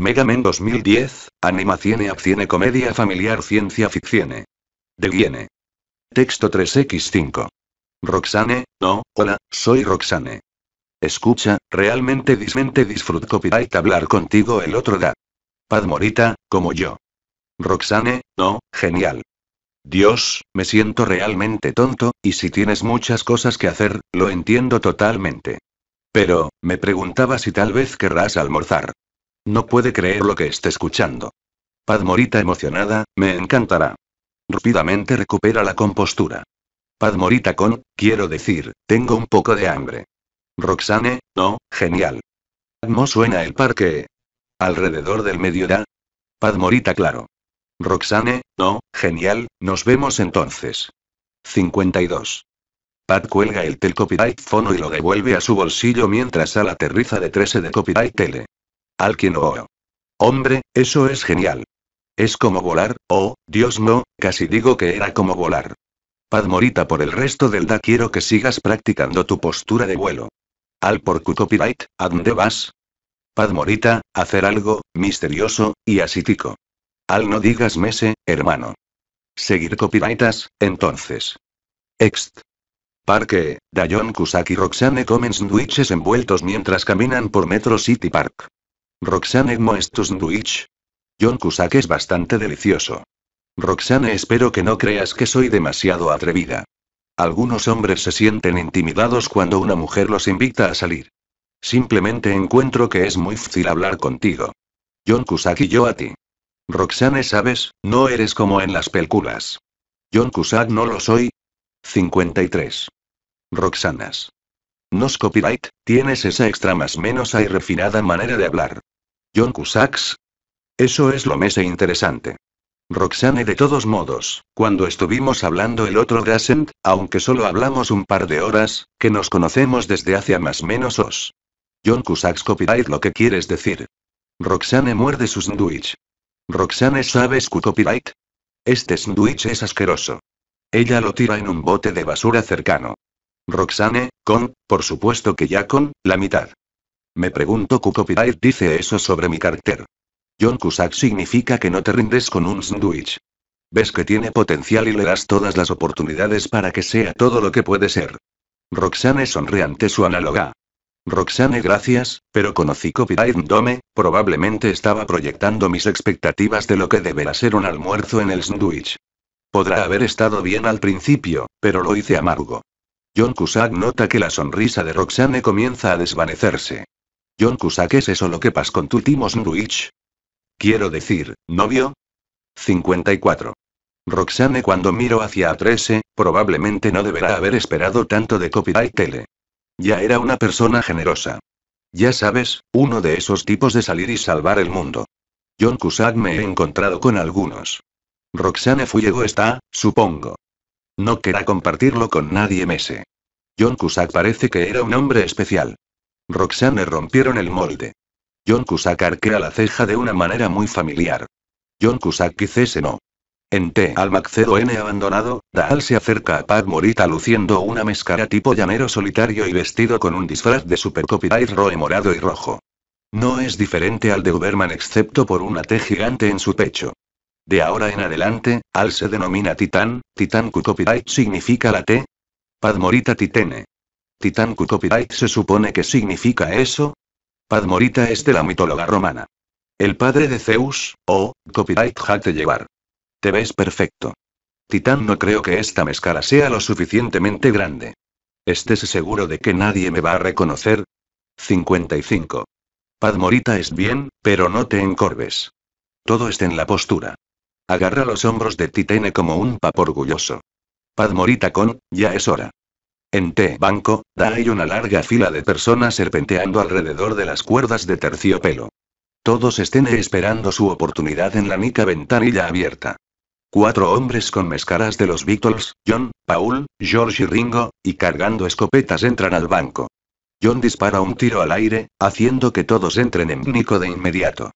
Mega Man 2010, y Acción Comedia Familiar Ciencia Ficción. De Texto 3x5. Roxane, no, hola, soy Roxane. Escucha, realmente dismente disfrut copyright hablar contigo el otro da. Padmorita, como yo. Roxane, no, genial. Dios, me siento realmente tonto, y si tienes muchas cosas que hacer, lo entiendo totalmente. Pero, me preguntaba si tal vez querrás almorzar. No puede creer lo que está escuchando. Padmorita emocionada, me encantará. Rápidamente recupera la compostura. Padmorita con, quiero decir, tengo un poco de hambre. Roxane, no, genial. No suena el parque? Alrededor del mediodía. Padmorita claro. Roxane, no, genial, nos vemos entonces. 52. Pad cuelga el tel copyright fono y lo devuelve a su bolsillo mientras Al aterriza de 13 de copyright tele al quien oh. Hombre, eso es genial. Es como volar, oh, Dios no, casi digo que era como volar. Padmorita por el resto del da quiero que sigas practicando tu postura de vuelo. Al por copyright, ¿a dónde vas? Padmorita, hacer algo, misterioso, y asítico. Al no digas mese, hermano. Seguir copyrightas, entonces. Ext. Parque, Dayon Kusaki Roxane comen sandwiches envueltos mientras caminan por Metro City Park. Roxane Moestusnduich. John Cusack es bastante delicioso. Roxane espero que no creas que soy demasiado atrevida. Algunos hombres se sienten intimidados cuando una mujer los invita a salir. Simplemente encuentro que es muy fácil hablar contigo. John Cusack y yo a ti. Roxane sabes, no eres como en las películas. John Cusack no lo soy. 53. Roxanas. Nos copyright, tienes esa extra más menos y refinada manera de hablar. John Cusacks. Eso es lo más interesante. Roxane, de todos modos, cuando estuvimos hablando el otro Dasent, aunque solo hablamos un par de horas, que nos conocemos desde hace más más menos os. John Cusacks copyright lo que quieres decir. Roxane muerde su sandwich. Roxane sabe su copyright. Este sandwich es asqueroso. Ella lo tira en un bote de basura cercano. Roxane, con, por supuesto que ya con, la mitad. Me pregunto qué copyright dice eso sobre mi carácter. John Cusack significa que no te rindes con un sándwich. Ves que tiene potencial y le das todas las oportunidades para que sea todo lo que puede ser. Roxane sonríe ante su análoga. Roxane, gracias, pero conocí copyright Dome, probablemente estaba proyectando mis expectativas de lo que deberá ser un almuerzo en el sándwich. Podrá haber estado bien al principio, pero lo hice amargo. John Cusack nota que la sonrisa de Roxane comienza a desvanecerse. John Cusack es eso lo que pasa con tu Timos Nuruich. Quiero decir, novio. 54. Roxane cuando miro hacia A13, eh, probablemente no deberá haber esperado tanto de copyright tele. Ya era una persona generosa. Ya sabes, uno de esos tipos de salir y salvar el mundo. John Cusack me he encontrado con algunos. Roxane Fuego está, supongo. No querrá compartirlo con nadie mese. John Cusack parece que era un hombre especial. Roxanne rompieron el molde. John Cusack arquea la ceja de una manera muy familiar. John Cusack dice no. En T. al N abandonado, Daal se acerca a Pad Morita luciendo una mezcara tipo llanero solitario y vestido con un disfraz de super copyright roe morado y rojo. No es diferente al de Uberman excepto por una T gigante en su pecho. De ahora en adelante, Al se denomina Titán, Titán Q copyright significa la T. Pad Morita Titene. Titan Copyright se supone que significa eso. Padmorita es de la mitóloga romana. El padre de Zeus, o, oh, copyright jate llevar. Te ves perfecto. Titán no creo que esta mezcala sea lo suficientemente grande. ¿Estés seguro de que nadie me va a reconocer? 55. Padmorita es bien, pero no te encorves. Todo está en la postura. Agarra los hombros de Titene como un papo orgulloso. Padmorita con, ya es hora. En T-Banco, da hay una larga fila de personas serpenteando alrededor de las cuerdas de terciopelo. Todos estén esperando su oportunidad en la mica ventanilla abierta. Cuatro hombres con máscaras de los Beatles, John, Paul, George y Ringo, y cargando escopetas entran al banco. John dispara un tiro al aire, haciendo que todos entren en pánico de inmediato.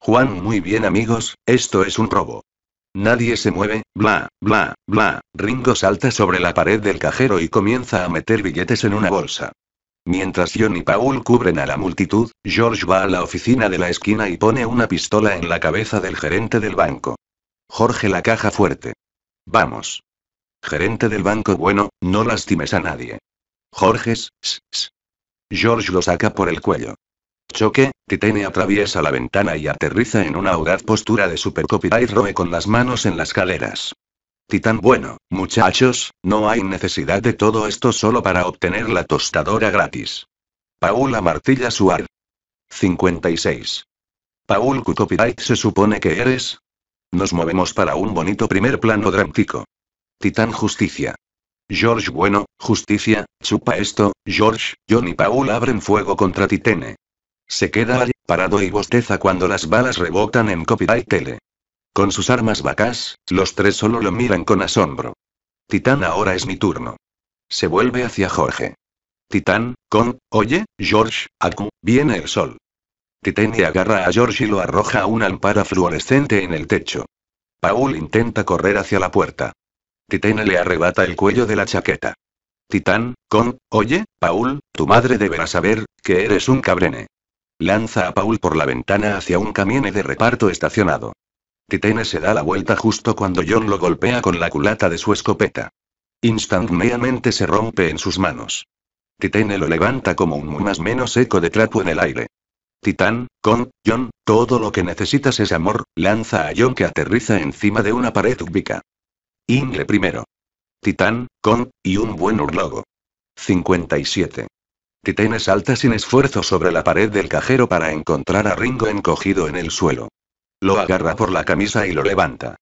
Juan, muy bien amigos, esto es un robo. Nadie se mueve, bla, bla, bla. Ringo salta sobre la pared del cajero y comienza a meter billetes en una bolsa. Mientras John y Paul cubren a la multitud, George va a la oficina de la esquina y pone una pistola en la cabeza del gerente del banco. Jorge la caja fuerte. Vamos. Gerente del banco bueno, no lastimes a nadie. Jorge, Jorges, George lo saca por el cuello choque, Titene atraviesa la ventana y aterriza en una audaz postura de super copyright roe con las manos en las caderas. Titán bueno, muchachos, no hay necesidad de todo esto solo para obtener la tostadora gratis. Paula Martilla Suar. 56. Paul Copyright se supone que eres. Nos movemos para un bonito primer plano dramático. Titán Justicia. George bueno, justicia, chupa esto, George, John y Paul abren fuego contra Titene. Se queda ahí, parado y bosteza cuando las balas rebotan en Copyright Tele. Con sus armas vacas, los tres solo lo miran con asombro. Titán, ahora es mi turno. Se vuelve hacia Jorge. Titán, con, oye, George, acu, viene el sol. y agarra a George y lo arroja a un lámpara fluorescente en el techo. Paul intenta correr hacia la puerta. Titán le arrebata el cuello de la chaqueta. Titán, con, oye, Paul, tu madre deberá saber que eres un cabrene. Lanza a Paul por la ventana hacia un camión de reparto estacionado. Titene se da la vuelta justo cuando John lo golpea con la culata de su escopeta. Instantáneamente se rompe en sus manos. Titene lo levanta como un más menos seco de trapo en el aire. Titán, con, John, todo lo que necesitas es amor, lanza a John que aterriza encima de una pared ubica. Ingle primero. Titán, con, y un buen urlogo. 57. Titene salta sin esfuerzo sobre la pared del cajero para encontrar a Ringo encogido en el suelo. Lo agarra por la camisa y lo levanta.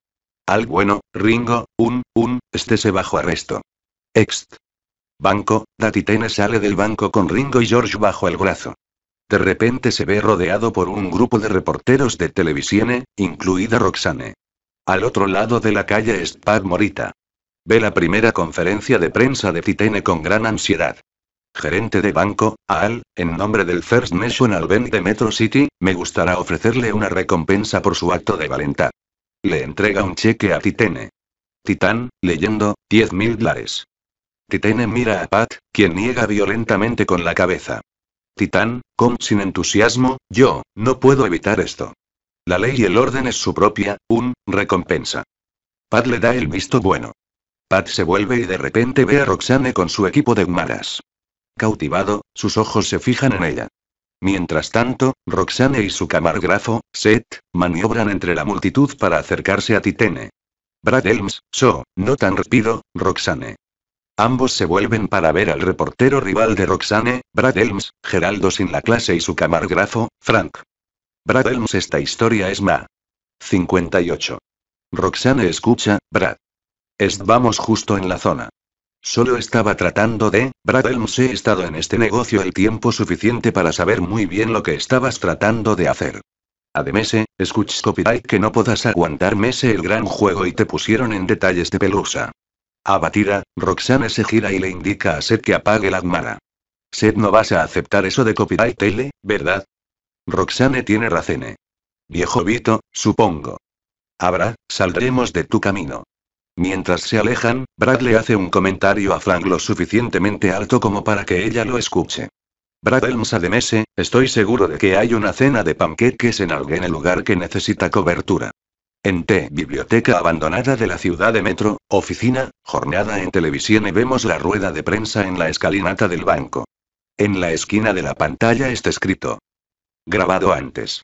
Al bueno, Ringo, un, un, estése bajo arresto. Ext. Banco, Datitene sale del banco con Ringo y George bajo el brazo. De repente se ve rodeado por un grupo de reporteros de televisión, incluida Roxane. Al otro lado de la calle es Pat Morita. Ve la primera conferencia de prensa de Titene con gran ansiedad gerente de banco, Al, en nombre del First National Bank de Metro City, me gustará ofrecerle una recompensa por su acto de valentad. Le entrega un cheque a Titene. Titán, leyendo, 10 mil dólares. Titene mira a Pat, quien niega violentamente con la cabeza. Titán, con sin entusiasmo, yo, no puedo evitar esto. La ley y el orden es su propia, un, recompensa. Pat le da el visto bueno. Pat se vuelve y de repente ve a Roxane con su equipo de humanas. Cautivado, sus ojos se fijan en ella. Mientras tanto, Roxane y su camargrafo, Seth, maniobran entre la multitud para acercarse a Titene. Brad Elms, So, no tan rápido, Roxane. Ambos se vuelven para ver al reportero rival de Roxane, Brad Elms, Geraldo sin la clase y su camargrafo, Frank. Brad Elms, esta historia es ma. 58. Roxane escucha, Brad. Vamos justo en la zona. Solo estaba tratando de, Brad he estado en este negocio el tiempo suficiente para saber muy bien lo que estabas tratando de hacer. Ademese, escuches copyright que no podas aguantar mese el gran juego y te pusieron en detalles de pelusa. Abatida, Roxane se gira y le indica a Seth que apague la gmara. Seth no vas a aceptar eso de copyright tele, ¿verdad? Roxane tiene razón. Eh. Viejo Vito, supongo. Habrá, saldremos de tu camino. Mientras se alejan, Brad le hace un comentario a Frank lo suficientemente alto como para que ella lo escuche. Brad de ademese, estoy seguro de que hay una cena de panqueques en algún lugar que necesita cobertura. En T. Biblioteca abandonada de la ciudad de Metro, oficina, jornada en televisión y vemos la rueda de prensa en la escalinata del banco. En la esquina de la pantalla está escrito. Grabado antes.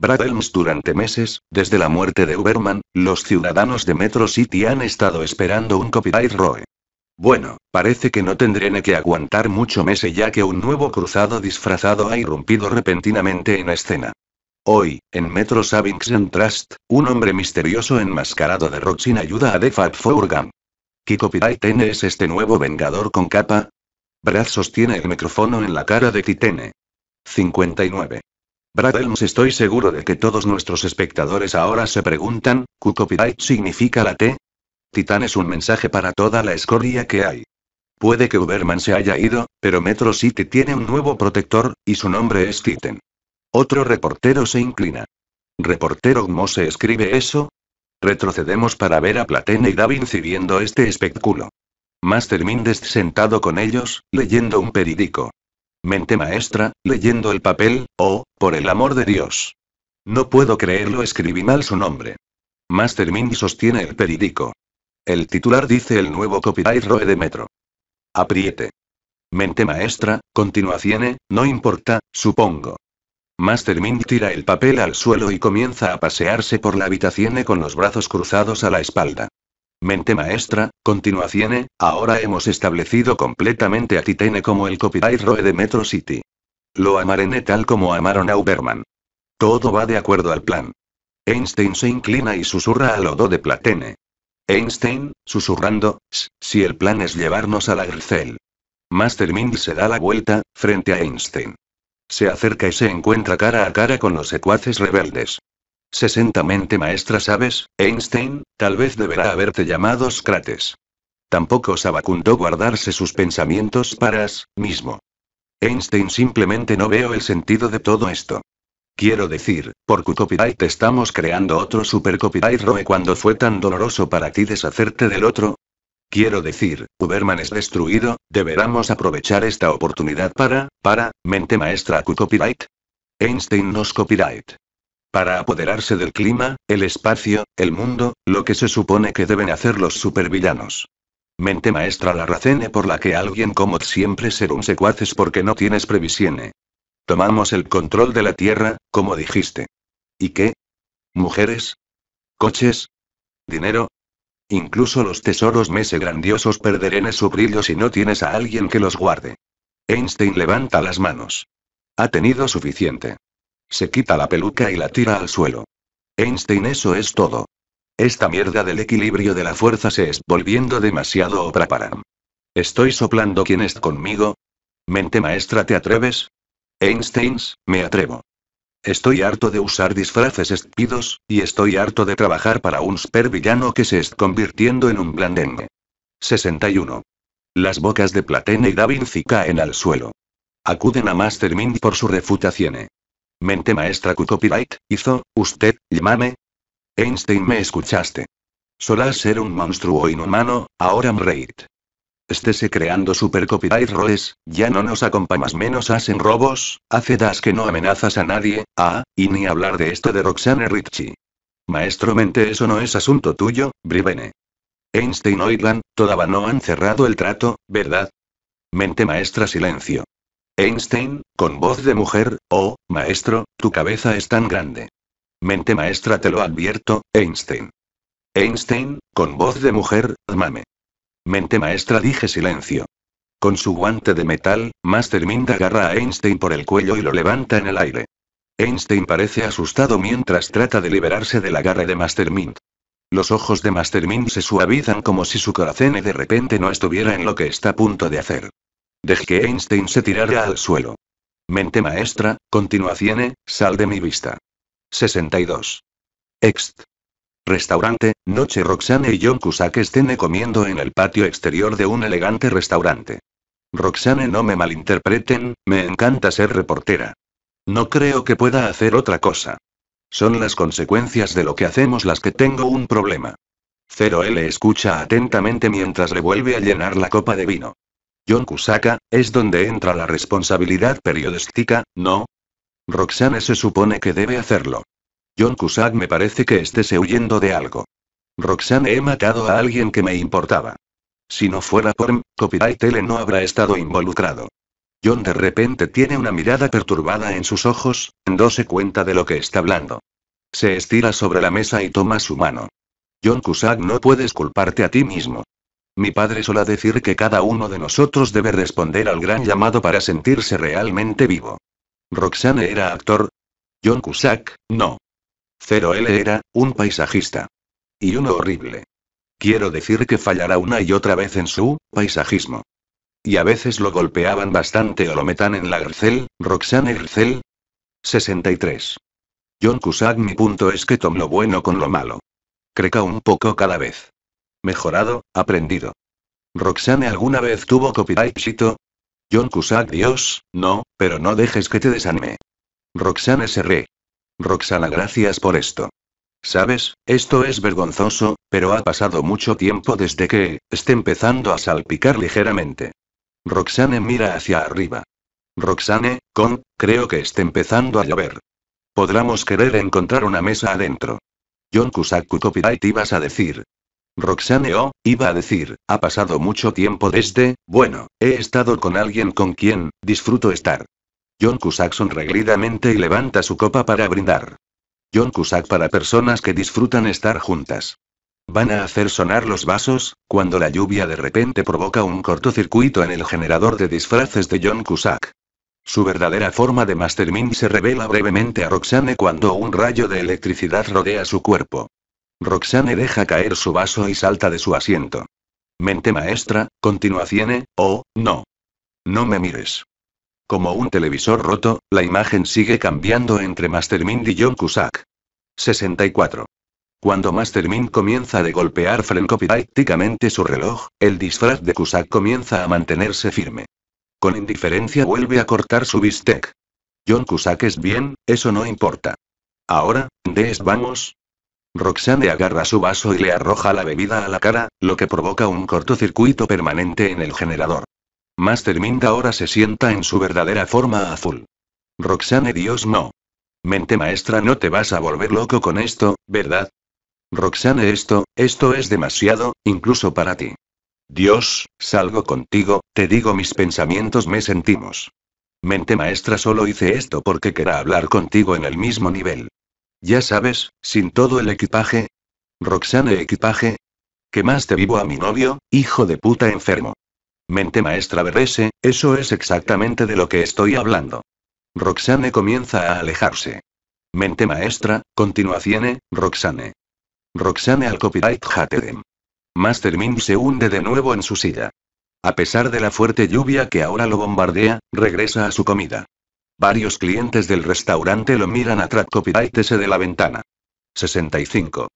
Brad durante meses, desde la muerte de Uberman, los ciudadanos de Metro City han estado esperando un copyright ROE. Bueno, parece que no tendré que aguantar mucho mes ya que un nuevo cruzado disfrazado ha irrumpido repentinamente en escena. Hoy, en Metro Savings and Trust, un hombre misterioso enmascarado de Roxin ayuda a The Fat Four Gun. ¿Qué copyright N es este nuevo vengador con capa? Brad sostiene el micrófono en la cara de Titene. 59. Brad Elms estoy seguro de que todos nuestros espectadores ahora se preguntan, ¿Qué copyright significa la T? Titán es un mensaje para toda la escoria que hay. Puede que Uberman se haya ido, pero Metro City tiene un nuevo protector, y su nombre es Titan. Otro reportero se inclina. ¿Reportero cómo se escribe eso? Retrocedemos para ver a Platena y Davin viendo este espectáculo. Mastermind sentado con ellos, leyendo un periódico. Mente maestra, leyendo el papel, oh, por el amor de Dios. No puedo creerlo, escribí mal su nombre. Master Ming sostiene el periódico. El titular dice el nuevo copyright Roe de Metro. Apriete. Mente maestra, continuación, no importa, supongo. Master Ming tira el papel al suelo y comienza a pasearse por la habitación con los brazos cruzados a la espalda. Mente maestra, continuación, ahora hemos establecido completamente a Titene como el copyright roe de Metro City. Lo amaré tal como amaron a Uberman. Todo va de acuerdo al plan. Einstein se inclina y susurra al Lodo de Platene. Einstein, susurrando, si el plan es llevarnos a la Grcel. Mastermind se da la vuelta, frente a Einstein. Se acerca y se encuentra cara a cara con los secuaces rebeldes. 60 mente maestra, ¿sabes? Einstein, tal vez deberá haberte llamado Scrates. Tampoco Sabacundó guardarse sus pensamientos para sí mismo. Einstein simplemente no veo el sentido de todo esto. Quiero decir, por copyright estamos creando otro super copyright Roe cuando fue tan doloroso para ti deshacerte del otro. Quiero decir, Uberman es destruido, deberamos aprovechar esta oportunidad para, para, mente maestra Q copyright. Einstein nos copyright. Para apoderarse del clima, el espacio, el mundo, lo que se supone que deben hacer los supervillanos. Mente maestra la racene por la que alguien como siempre ser un secuaz es porque no tienes previsione. Tomamos el control de la tierra, como dijiste. ¿Y qué? ¿Mujeres? ¿Coches? ¿Dinero? Incluso los tesoros mese grandiosos perderán su brillo si no tienes a alguien que los guarde. Einstein levanta las manos. Ha tenido suficiente. Se quita la peluca y la tira al suelo. Einstein, eso es todo. Esta mierda del equilibrio de la fuerza se es volviendo demasiado obra para. Estoy soplando quién es conmigo. Mente maestra, ¿te atreves? Einsteins, me atrevo. Estoy harto de usar disfraces espidos, y estoy harto de trabajar para un supervillano que se es convirtiendo en un blandengue. 61. Las bocas de Platene y Da Vinci caen al suelo. Acuden a Mastermind por su refutación. Mente maestra Q-Copyright, hizo, usted, llámame. Einstein me escuchaste. Solás ser un monstruo inhumano, ahora mreit. Estése creando super copyright roles, ya no nos acompañas menos hacen robos, hace das que no amenazas a nadie, ah, y ni hablar de esto de Roxanne Ritchie. Maestro mente eso no es asunto tuyo, Brivene. Einstein oigan, todavía no han cerrado el trato, ¿verdad? Mente maestra silencio. Einstein, con voz de mujer, oh, maestro, tu cabeza es tan grande. Mente maestra te lo advierto, Einstein. Einstein, con voz de mujer, mame. Mente maestra dije silencio. Con su guante de metal, Master Mind agarra a Einstein por el cuello y lo levanta en el aire. Einstein parece asustado mientras trata de liberarse del agarre de Master Mind. Los ojos de Mind se suavizan como si su corazón de repente no estuviera en lo que está a punto de hacer. Dejé que Einstein se tirara al suelo. Mente maestra, continuación sal de mi vista. 62. Ext. Restaurante, noche Roxane y John Cusack estén comiendo en el patio exterior de un elegante restaurante. Roxane no me malinterpreten, me encanta ser reportera. No creo que pueda hacer otra cosa. Son las consecuencias de lo que hacemos las que tengo un problema. Cero L escucha atentamente mientras le vuelve a llenar la copa de vino. John Kusaka, es donde entra la responsabilidad periodística, ¿no? Roxanne se supone que debe hacerlo. John Cusack me parece que estése huyendo de algo. Roxanne he matado a alguien que me importaba. Si no fuera por M, Copyright no habrá estado involucrado. John de repente tiene una mirada perturbada en sus ojos, dándose cuenta de lo que está hablando. Se estira sobre la mesa y toma su mano. John Cusack no puedes culparte a ti mismo. Mi padre sola decir que cada uno de nosotros debe responder al gran llamado para sentirse realmente vivo. Roxanne era actor. John Cusack, no. Cero L era, un paisajista. Y uno horrible. Quiero decir que fallará una y otra vez en su paisajismo. Y a veces lo golpeaban bastante o lo metan en la Grcel, Roxane Grcel. 63. John Cusack, mi punto es que tomó lo bueno con lo malo. Creca un poco cada vez mejorado, aprendido. ¿Roxane alguna vez tuvo copyright chito? John Cusack Dios, no, pero no dejes que te desanime. Roxane se re. Roxana gracias por esto. Sabes, esto es vergonzoso, pero ha pasado mucho tiempo desde que, esté empezando a salpicar ligeramente. Roxane mira hacia arriba. Roxane, con, creo que está empezando a llover. Podríamos querer encontrar una mesa adentro. John Cusack copyright ibas a decir, Roxane O, iba a decir, ha pasado mucho tiempo desde, bueno, he estado con alguien con quien, disfruto estar. John Cusack sonreglidamente y levanta su copa para brindar. John Cusack para personas que disfrutan estar juntas. Van a hacer sonar los vasos, cuando la lluvia de repente provoca un cortocircuito en el generador de disfraces de John Cusack. Su verdadera forma de Mastermind se revela brevemente a Roxane cuando un rayo de electricidad rodea su cuerpo. Roxane deja caer su vaso y salta de su asiento. Mente maestra, Ciene, oh, no. No me mires. Como un televisor roto, la imagen sigue cambiando entre Mastermind y John Cusack. 64. Cuando Mastermind comienza de golpear frencopidícticamente su reloj, el disfraz de Cusack comienza a mantenerse firme. Con indiferencia vuelve a cortar su bistec. John Cusack es bien, eso no importa. Ahora, Des vamos, Roxanne agarra su vaso y le arroja la bebida a la cara, lo que provoca un cortocircuito permanente en el generador. Master Mind ahora se sienta en su verdadera forma azul. Roxanne, Dios no. Mente maestra, no te vas a volver loco con esto, ¿verdad? Roxanne, esto, esto es demasiado, incluso para ti. Dios, salgo contigo, te digo mis pensamientos, me sentimos. Mente maestra, solo hice esto porque quería hablar contigo en el mismo nivel. Ya sabes, sin todo el equipaje. Roxane equipaje. más te vivo a mi novio, hijo de puta enfermo. Mente maestra Berrese, eso es exactamente de lo que estoy hablando. Roxane comienza a alejarse. Mente maestra, tiene Roxane. Roxane al copyright Hatedem. Mastermind se hunde de nuevo en su silla. A pesar de la fuerte lluvia que ahora lo bombardea, regresa a su comida. Varios clientes del restaurante lo miran a Copyrightese de la ventana. 65.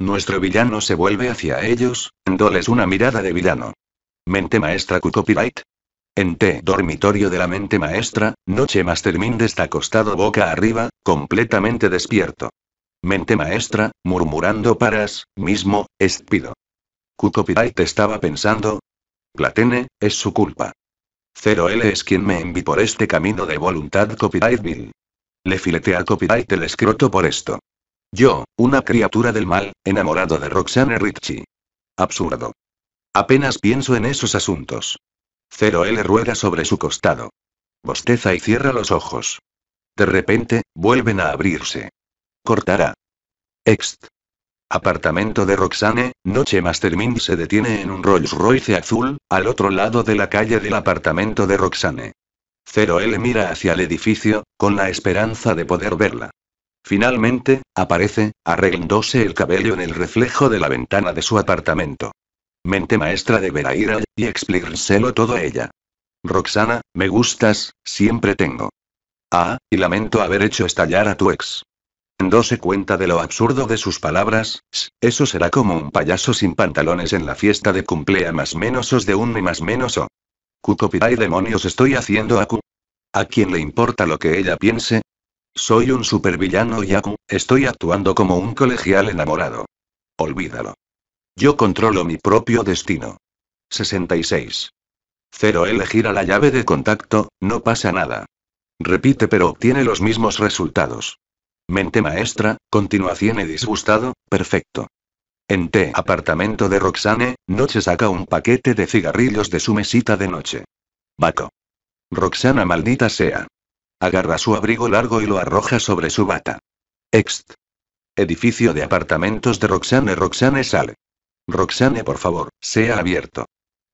Nuestro villano se vuelve hacia ellos, dándoles una mirada de villano. Mente maestra Q copyright. En T dormitorio de la mente maestra, Noche Mastermind está acostado boca arriba, completamente despierto. Mente maestra, murmurando paras, mismo, espido. Q copyright estaba pensando. Platene, es su culpa. 0L es quien me envió por este camino de voluntad copyright bill. Le filetea copyright el escroto por esto. Yo, una criatura del mal, enamorado de Roxanne Ritchie. Absurdo. Apenas pienso en esos asuntos. 0L rueda sobre su costado. Bosteza y cierra los ojos. De repente, vuelven a abrirse. Cortará. Ext. Apartamento de Roxane, noche Mastermind se detiene en un Rolls Royce azul, al otro lado de la calle del apartamento de Roxane. Zero L mira hacia el edificio, con la esperanza de poder verla. Finalmente, aparece, arreglándose el cabello en el reflejo de la ventana de su apartamento. Mente maestra deberá ir y explicárselo todo a ella. Roxana, me gustas, siempre tengo. Ah, y lamento haber hecho estallar a tu ex. Dose cuenta de lo absurdo de sus palabras, eso será como un payaso sin pantalones en la fiesta de cumplea más menosos de un ni más menoso. y demonios estoy haciendo Aku. ¿A quién le importa lo que ella piense? Soy un supervillano y estoy actuando como un colegial enamorado. Olvídalo. Yo controlo mi propio destino. 66. Cero elegir a la llave de contacto, no pasa nada. Repite pero obtiene los mismos resultados. Mente maestra, continuación he disgustado, perfecto. En T apartamento de Roxane, Noche saca un paquete de cigarrillos de su mesita de noche. Baco. Roxana maldita sea. Agarra su abrigo largo y lo arroja sobre su bata. Ext. Edificio de apartamentos de Roxane. Roxane sale. Roxane, por favor, sea abierto.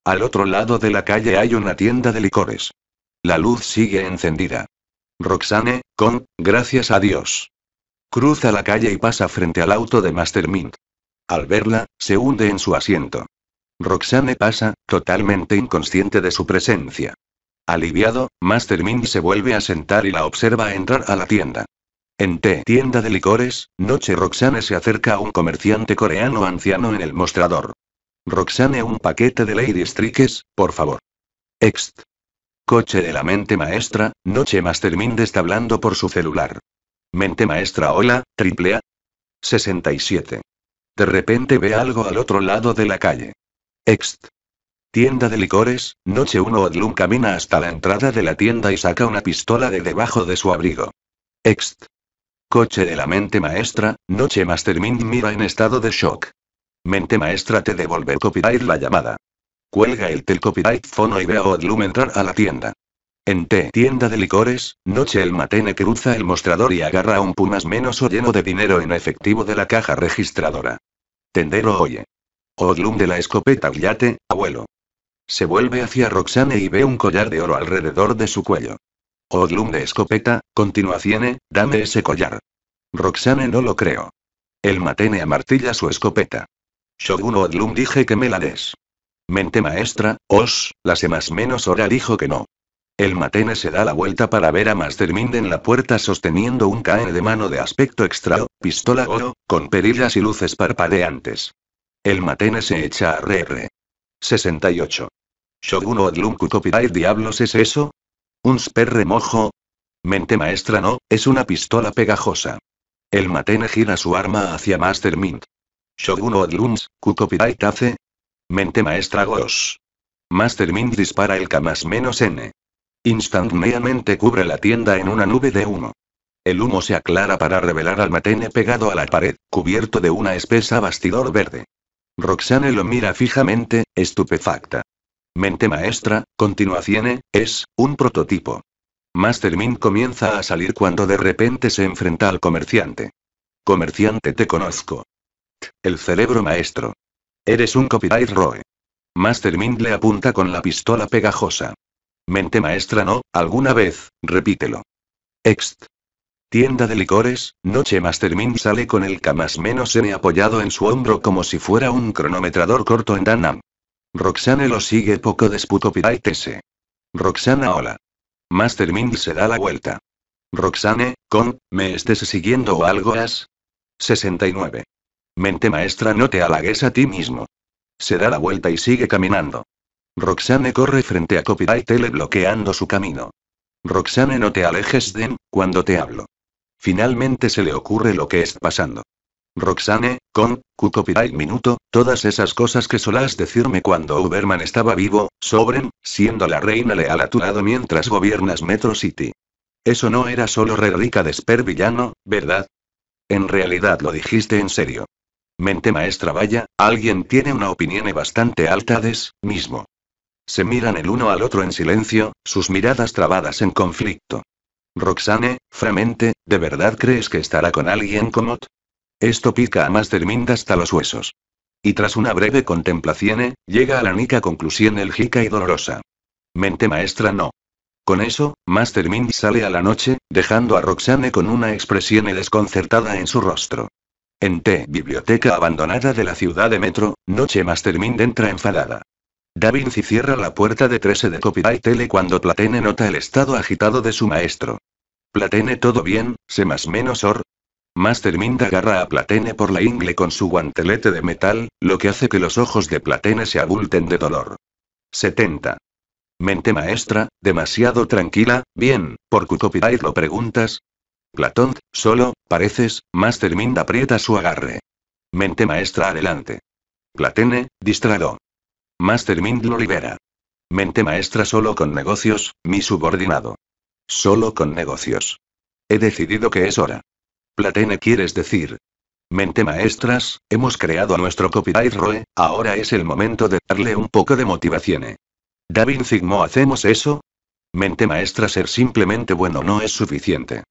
Al otro lado de la calle hay una tienda de licores. La luz sigue encendida. Roxane, con, gracias a Dios. Cruza la calle y pasa frente al auto de Mastermind. Al verla, se hunde en su asiento. Roxane pasa, totalmente inconsciente de su presencia. Aliviado, Mastermind se vuelve a sentar y la observa entrar a la tienda. En T tienda de licores, noche Roxane se acerca a un comerciante coreano anciano en el mostrador. Roxane un paquete de Lady Strikes, por favor. Ext. Coche de la mente maestra, noche Mastermind está hablando por su celular. Mente maestra Hola, triple A. 67. De repente ve algo al otro lado de la calle. Ext. Tienda de licores, noche 1 Odlum camina hasta la entrada de la tienda y saca una pistola de debajo de su abrigo. Ext. Coche de la mente maestra, noche Mastermind mira en estado de shock. Mente maestra te devuelve copyright la llamada. Cuelga el tel copyright y ve a Odlum entrar a la tienda. En T tienda de licores, noche el matene cruza el mostrador y agarra un pumas menos o lleno de dinero en efectivo de la caja registradora. Tendero oye. Odlum de la escopeta yate, abuelo. Se vuelve hacia Roxane y ve un collar de oro alrededor de su cuello. Odlum de escopeta, ciene, dame ese collar. Roxane no lo creo. El matene amartilla su escopeta. Shogun Odlum dije que me la des. Mente maestra, os, las más menos hora dijo que no. El Matene se da la vuelta para ver a Mastermind en la puerta sosteniendo un caen de mano de aspecto extra, pistola oro, con perillas y luces parpadeantes. El Matene se echa a RR. 68. Shogun Odlum Diablos es eso? Un sperre mojo? Mente maestra no, es una pistola pegajosa. El Matene gira su arma hacia Mastermind. Shogun Odlums, Copyright hace. Mente maestra Master Mastermind dispara el K menos N. Instantáneamente cubre la tienda en una nube de humo. El humo se aclara para revelar al matene pegado a la pared, cubierto de una espesa bastidor verde. Roxane lo mira fijamente, estupefacta. Mente maestra, continuación, es, un prototipo. Mastermind comienza a salir cuando de repente se enfrenta al comerciante. Comerciante te conozco. El cerebro maestro. Eres un copyright roe. Mastermind le apunta con la pistola pegajosa. Mente maestra no, alguna vez, repítelo. Ext. Tienda de licores, noche Mastermind sale con el K más menos N apoyado en su hombro como si fuera un cronometrador corto en Danam. Roxane lo sigue poco desputo piraitese. Roxana hola. Mastermind se da la vuelta. Roxane, con, ¿me estés siguiendo o algo has? 69. Mente maestra no te halagues a ti mismo. Se da la vuelta y sigue caminando. Roxane corre frente a Copyright L bloqueando su camino. Roxane no te alejes de cuando te hablo. Finalmente se le ocurre lo que está pasando. Roxane, con, Q copyright minuto, todas esas cosas que solás decirme cuando Uberman estaba vivo, sobren, siendo la reina leal a tu lado mientras gobiernas Metro City. Eso no era solo rerica de Sper villano, ¿verdad? En realidad lo dijiste en serio. Mente maestra vaya, alguien tiene una opinión bastante alta de mismo. Se miran el uno al otro en silencio, sus miradas trabadas en conflicto. Roxane, Framente, ¿de verdad crees que estará con alguien como Esto pica a más mind hasta los huesos. Y tras una breve contemplación, eh, llega a la nica conclusión élgica y dolorosa. Mente maestra no. Con eso, Master Mind sale a la noche, dejando a Roxane con una expresión desconcertada en su rostro. En T. Biblioteca abandonada de la ciudad de Metro, Noche Mastermind entra enfadada. Da cierra la puerta de 13 de Copyright Tele cuando Platene nota el estado agitado de su maestro. Platene todo bien, se más menos or. Master Minda agarra a Platene por la ingle con su guantelete de metal, lo que hace que los ojos de Platene se abulten de dolor. 70. Mente maestra, demasiado tranquila, bien, ¿por qué copyright lo preguntas? Platón, solo, pareces, Master Minda aprieta su agarre. Mente maestra adelante. Platene, distrado. Master Mind lo libera. Mente maestra solo con negocios, mi subordinado. Solo con negocios. He decidido que es hora. Platene quieres decir. Mente maestras, hemos creado nuestro copyright ROE, ahora es el momento de darle un poco de motivación. ¿eh? Davin Sigmo ¿hacemos eso? Mente maestra ser simplemente bueno no es suficiente.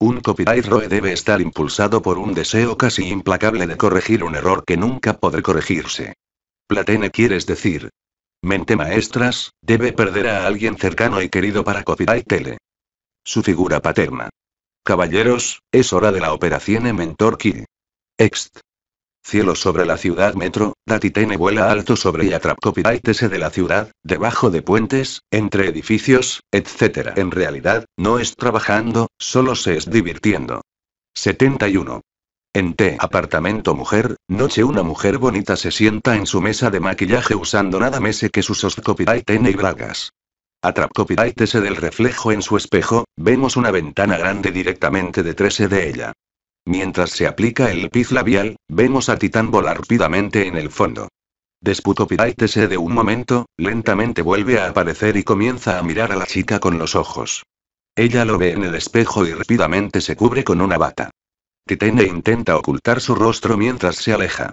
Un copyright ROE debe estar impulsado por un deseo casi implacable de corregir un error que nunca podrá corregirse. Platene quieres decir. Mente maestras, debe perder a alguien cercano y querido para copyright tele. Su figura paterna. Caballeros, es hora de la operación Mentor Kill. Ext. Cielo sobre la ciudad metro, Datitene vuela alto sobre y copyright S de la ciudad, debajo de puentes, entre edificios, etc. En realidad, no es trabajando, solo se es divirtiendo. 71. En T. Apartamento Mujer, noche una mujer bonita se sienta en su mesa de maquillaje usando nada más que sus en y bragas. Atrapcopitaitese del reflejo en su espejo, vemos una ventana grande directamente detrás de ella. Mientras se aplica el piz labial, vemos a Titán volar rápidamente en el fondo. Desputopitaitese de un momento, lentamente vuelve a aparecer y comienza a mirar a la chica con los ojos. Ella lo ve en el espejo y rápidamente se cubre con una bata. Titene intenta ocultar su rostro mientras se aleja.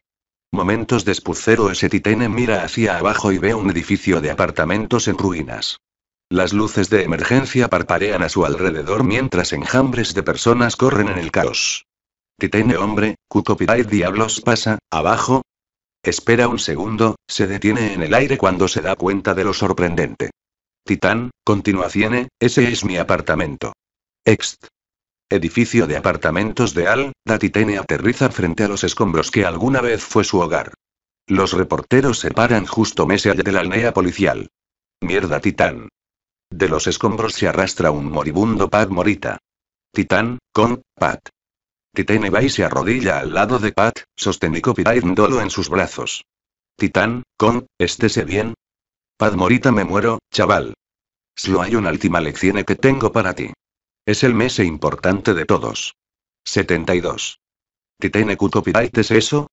Momentos después Cero ese Titene mira hacia abajo y ve un edificio de apartamentos en ruinas. Las luces de emergencia parpadean a su alrededor mientras enjambres de personas corren en el caos. Titene hombre, y diablos pasa, abajo. Espera un segundo, se detiene en el aire cuando se da cuenta de lo sorprendente. Titán, continuación, ese es mi apartamento. Ext edificio de apartamentos de Al, Datitene aterriza frente a los escombros que alguna vez fue su hogar. Los reporteros se paran justo mes allá de la alnea policial. Mierda, Titán. De los escombros se arrastra un moribundo Pat Morita. Titán, con, Pat. Titene va y se arrodilla al lado de Pat, y dolo en sus brazos. Titán, con, estése bien. Pat Morita me muero, chaval. lo hay una última lección que tengo para ti. Es el mes importante de todos. 72. Titene copyright es eso?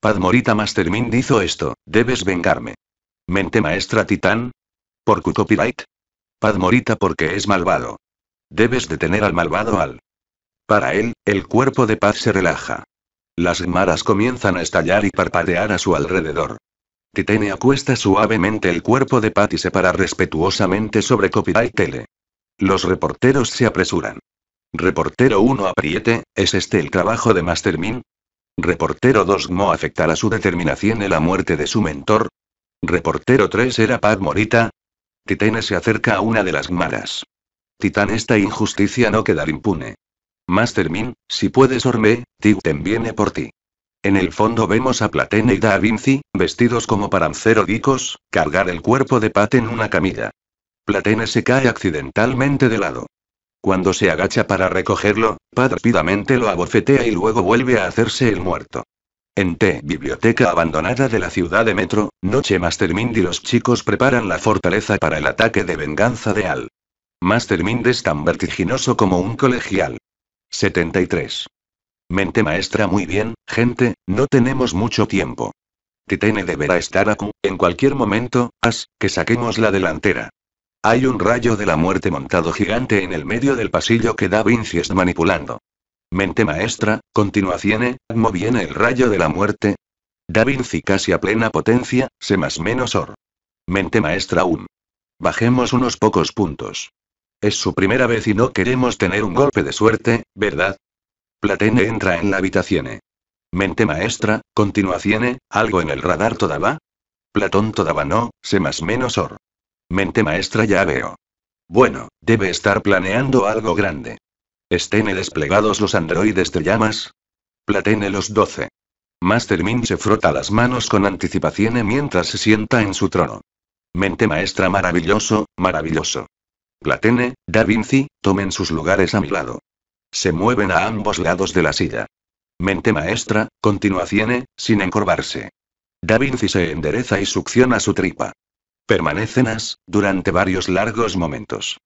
Padmorita Mastermind hizo esto, debes vengarme. Mente maestra titán. ¿Por cu copyright? porque es malvado. Debes detener al malvado al. Para él, el cuerpo de Paz se relaja. Las maras comienzan a estallar y parpadear a su alrededor. Titene acuesta suavemente el cuerpo de Pat y se para respetuosamente sobre Copyright Tele. Los reporteros se apresuran. Reportero 1 apriete, ¿es este el trabajo de Mastermin? Reportero 2 ¿Cómo afectará su determinación en la muerte de su mentor. Reportero 3 era Pat Morita. Titene se acerca a una de las malas. Titán, esta injusticia no quedará impune. Mastermin, si puedes Orme, Titen viene por ti. En el fondo vemos a Platene y Da Vinci, vestidos como parancero cargar el cuerpo de Pat en una camilla. Platena se cae accidentalmente de lado. Cuando se agacha para recogerlo, Pad rápidamente lo abofetea y luego vuelve a hacerse el muerto. En T. Biblioteca abandonada de la ciudad de Metro, noche Mastermind y los chicos preparan la fortaleza para el ataque de venganza de Al. Mastermind es tan vertiginoso como un colegial. 73. Mente maestra muy bien, gente, no tenemos mucho tiempo. Titene deberá estar a en cualquier momento, as, que saquemos la delantera. Hay un rayo de la muerte montado gigante en el medio del pasillo que Da Vinci es manipulando. Mente maestra, continúa ¿cómo viene el rayo de la muerte? Da Vinci casi a plena potencia, se más menos or. Mente maestra aún. Bajemos unos pocos puntos. Es su primera vez y no queremos tener un golpe de suerte, ¿verdad? Platene entra en la habitación. Mente maestra, continuaciene, ¿algo en el radar todavía? Platón todavía no, se más menos or. Mente maestra ya veo. Bueno, debe estar planeando algo grande. Estén desplegados los androides de llamas. Platene los 12. Mastermind se frota las manos con anticipación mientras se sienta en su trono. Mente maestra maravilloso, maravilloso. Platene, Da Vinci, tomen sus lugares a mi lado. Se mueven a ambos lados de la silla. Mente maestra, tiene, sin encorvarse. Da Vinci se endereza y succiona su tripa. Permanecen as, durante varios largos momentos.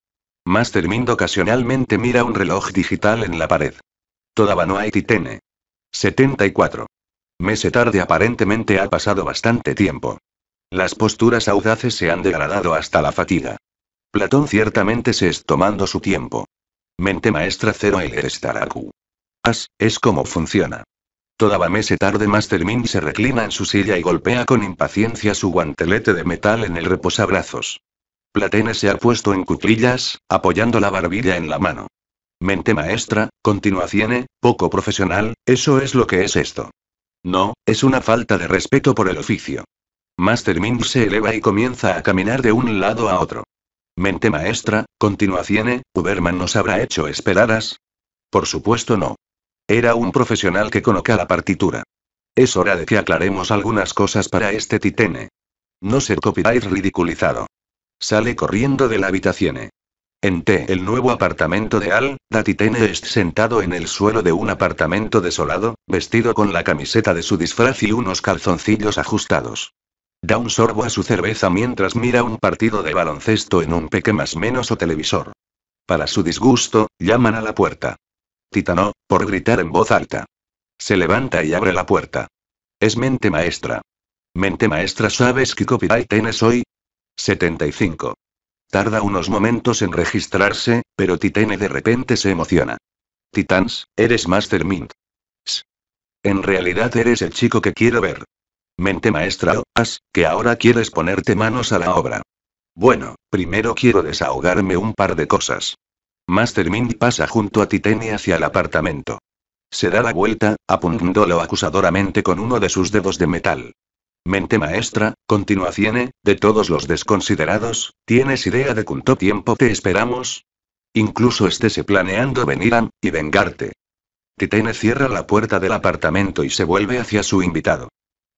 Mastermind ocasionalmente mira un reloj digital en la pared. Todavía hay tiene. 74. Mese tarde aparentemente ha pasado bastante tiempo. Las posturas audaces se han degradado hasta la fatiga. Platón ciertamente se es tomando su tiempo. Mente maestra cero el Estaraku. As, es como funciona. Toda me tarde Master se reclina en su silla y golpea con impaciencia su guantelete de metal en el reposabrazos. Platene se ha puesto en cuclillas, apoyando la barbilla en la mano. Mente maestra, tiene, poco profesional, eso es lo que es esto. No, es una falta de respeto por el oficio. Master se eleva y comienza a caminar de un lado a otro. Mente maestra, continuación, Uberman nos habrá hecho esperaras. Por supuesto no. Era un profesional que coloca la partitura. Es hora de que aclaremos algunas cosas para este titene. No ser copyright ridiculizado. Sale corriendo de la habitación. En T, el nuevo apartamento de Al, titene est sentado en el suelo de un apartamento desolado, vestido con la camiseta de su disfraz y unos calzoncillos ajustados. Da un sorbo a su cerveza mientras mira un partido de baloncesto en un peque más menos o televisor. Para su disgusto, llaman a la puerta. Titano, por gritar en voz alta. Se levanta y abre la puerta. Es mente maestra. Mente maestra, ¿sabes qué copyright tienes hoy? 75. Tarda unos momentos en registrarse, pero Titane de repente se emociona. Titans, eres Master Mint. En realidad eres el chico que quiero ver. Mente maestra, has, oh, que ahora quieres ponerte manos a la obra. Bueno, primero quiero desahogarme un par de cosas. Mastermind pasa junto a Titene hacia el apartamento. Se da la vuelta, apuntándolo acusadoramente con uno de sus dedos de metal. Mente maestra, Ciene, de todos los desconsiderados, ¿tienes idea de cuánto tiempo te esperamos? Incluso estése planeando venir a, y vengarte. Titene cierra la puerta del apartamento y se vuelve hacia su invitado.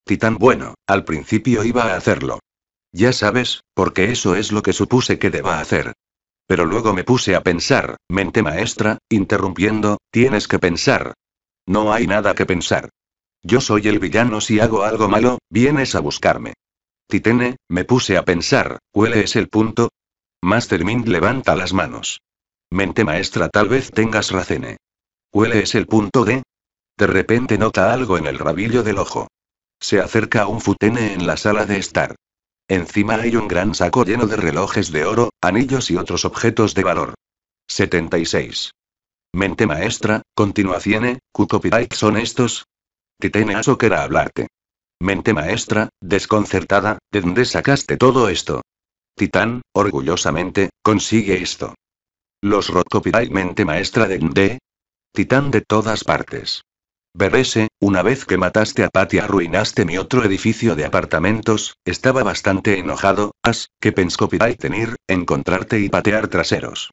Titán bueno, al principio iba a hacerlo. Ya sabes, porque eso es lo que supuse que deba hacer, pero luego me puse a pensar, mente maestra, interrumpiendo, tienes que pensar. No hay nada que pensar. Yo soy el villano si hago algo malo, vienes a buscarme. Titene, me puse a pensar, ¿huele es el punto? Mastermind levanta las manos. Mente maestra, tal vez tengas racene. ¿Huele es el punto de? De repente nota algo en el rabillo del ojo. Se acerca a un futene en la sala de estar. Encima hay un gran saco lleno de relojes de oro, anillos y otros objetos de valor. 76. Mente maestra, eh, ¿cu-copyright son estos? Titene aso quera hablarte. Mente maestra, desconcertada, ¿de dónde sacaste todo esto? Titán, orgullosamente, consigue esto. Los rock-copyright mente maestra de dónde? Titán de todas partes. Verse, una vez que mataste a Pat arruinaste mi otro edificio de apartamentos, estaba bastante enojado, as, que Penskopidai tener encontrarte y patear traseros.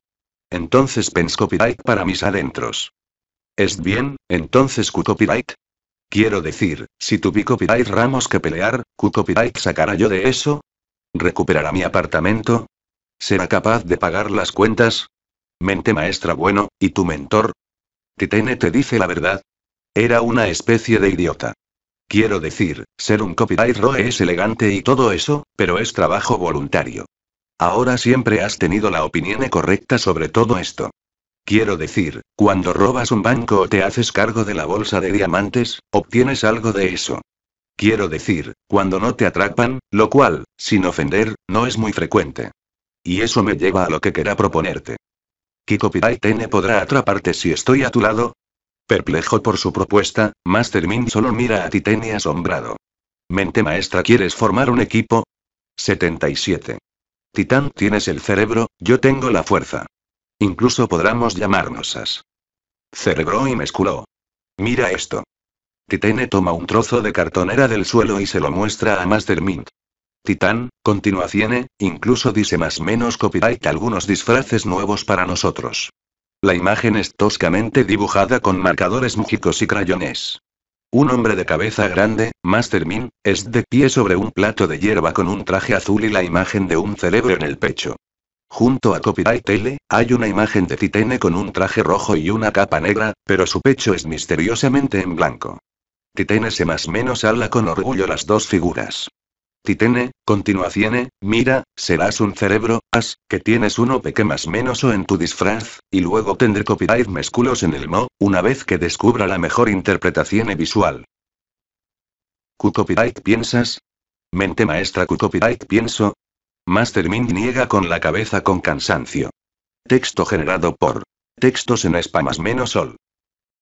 Entonces copyright para mis adentros. ¿Es bien, entonces copyright? Quiero decir, si tu copyright Ramos que pelear, copyright sacará yo de eso? ¿Recuperará mi apartamento? ¿Será capaz de pagar las cuentas? Mente maestra bueno, ¿y tu mentor? Titene te dice la verdad, era una especie de idiota. Quiero decir, ser un copyright roe es elegante y todo eso, pero es trabajo voluntario. Ahora siempre has tenido la opinión correcta sobre todo esto. Quiero decir, cuando robas un banco o te haces cargo de la bolsa de diamantes, obtienes algo de eso. Quiero decir, cuando no te atrapan, lo cual, sin ofender, no es muy frecuente. Y eso me lleva a lo que querá proponerte. ¿Qué copyright N podrá atraparte si estoy a tu lado? Perplejo por su propuesta, Master solo mira a Titene asombrado. Mente maestra, ¿quieres formar un equipo? 77. Titán, tienes el cerebro, yo tengo la fuerza. Incluso podremos llamarnos as. Cerebró y mezculó. Mira esto. Titene toma un trozo de cartonera del suelo y se lo muestra a Master Mint. Titán, continuación, incluso dice más menos copyright algunos disfraces nuevos para nosotros. La imagen es toscamente dibujada con marcadores mágicos y crayones. Un hombre de cabeza grande, Master Min, es de pie sobre un plato de hierba con un traje azul y la imagen de un cerebro en el pecho. Junto a Copyright Tele, hay una imagen de Titene con un traje rojo y una capa negra, pero su pecho es misteriosamente en blanco. Titene se más menos habla con orgullo las dos figuras. Titene, continuaciene, mira, serás un cerebro, as, que tienes uno peque más menos o en tu disfraz, y luego tendré copyright mesculos en el mo, una vez que descubra la mejor interpretación visual. cu copyright piensas? Mente maestra cu copyright pienso. Mastermind niega con la cabeza con cansancio. Texto generado por. Textos en spa más menos sol.